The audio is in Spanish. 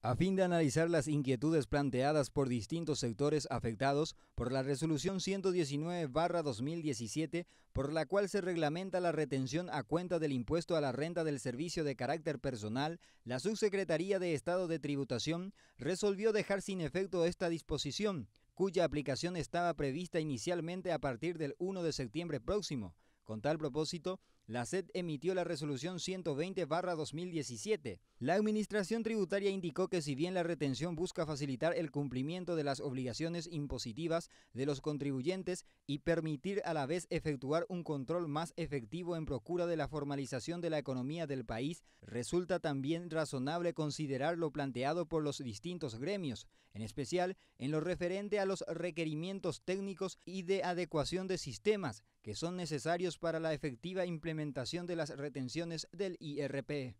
A fin de analizar las inquietudes planteadas por distintos sectores afectados por la resolución 119-2017, por la cual se reglamenta la retención a cuenta del impuesto a la renta del servicio de carácter personal, la Subsecretaría de Estado de Tributación resolvió dejar sin efecto esta disposición, cuya aplicación estaba prevista inicialmente a partir del 1 de septiembre próximo. Con tal propósito, la SED emitió la resolución 120-2017. La Administración Tributaria indicó que si bien la retención busca facilitar el cumplimiento de las obligaciones impositivas de los contribuyentes y permitir a la vez efectuar un control más efectivo en procura de la formalización de la economía del país, resulta también razonable considerar lo planteado por los distintos gremios, en especial en lo referente a los requerimientos técnicos y de adecuación de sistemas que son necesarios para la efectiva implementación de las retenciones del IRP.